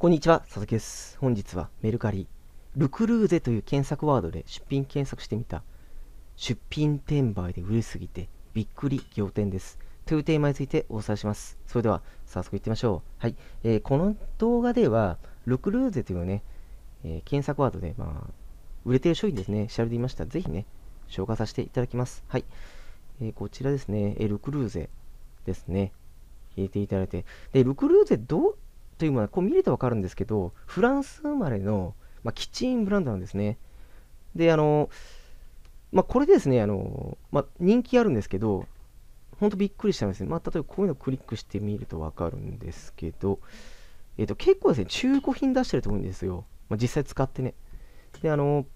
こんにちは、佐々木です。本日はメルカリ、ルクルーゼという検索ワードで出品検索してみた、出品転売で売れすぎてびっくり仰天です。というテーマについてお伝えします。それでは、早速いってみましょう。はい、えー、この動画では、ルクルーゼというね、えー、検索ワードで、まあ、売れてる商品ですね、調べてみました。ぜひね、紹介させていただきます。はい、えー、こちらですね、えルクルーゼですね。入れていただいて。で、ルクルーゼどうというものは、こう見るとわかるんですけど、フランス生まれの、まあ、キッチンブランドなんですね。で、あの、まあ、これですね、あの、まあ、人気あるんですけど、ほんとびっくりしたんですね。まあ、例えばこういうのをクリックしてみるとわかるんですけど、えっ、と、結構ですね、中古品出してると思うんですよ。まあ、実際使ってね。で、あの、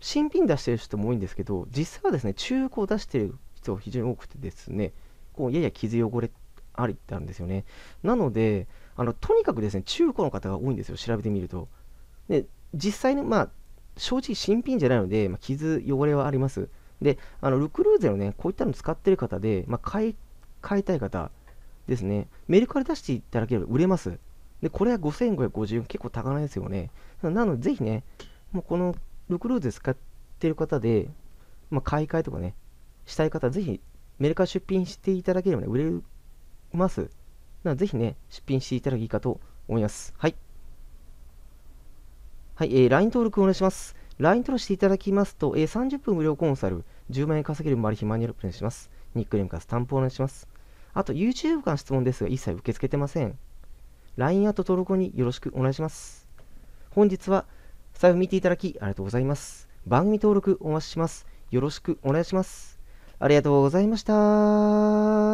新品出してる人も多いんですけど、実際はですね、中古を出してる人が非常に多くてですね、こう、やや傷汚れありってあるんですよね。なので、あのとにかくですね、中古の方が多いんですよ、調べてみると。で、実際に、まあ、正直新品じゃないので、まあ、傷、汚れはあります。で、あのルクルーゼのね、こういったの使ってる方で、まあ、買い、買いたい方ですね、メルカリ出していただければ売れます。で、これは5550円、結構高めですよね。なので、ぜひね、もうこのルクルーゼ使ってる方で、まあ、買い替えとかね、したい方、ぜひメルカリ出品していただければね、売れます。なぜひね、出品していただきいいかと思います。はい。はい、えー、LINE 登録お願いします。LINE 登録していただきますと、えー、30分無料コンサル、10万円稼げるマル秘マニュアルお願いします。ニックネームからスタンプお願いします。あと、YouTube から質問ですが、一切受け付けてません。LINE アート登録によろしくお願いします。本日は、財布見ていただきありがとうございます。番組登録お待ちします。よろしくお願いします。ありがとうございました。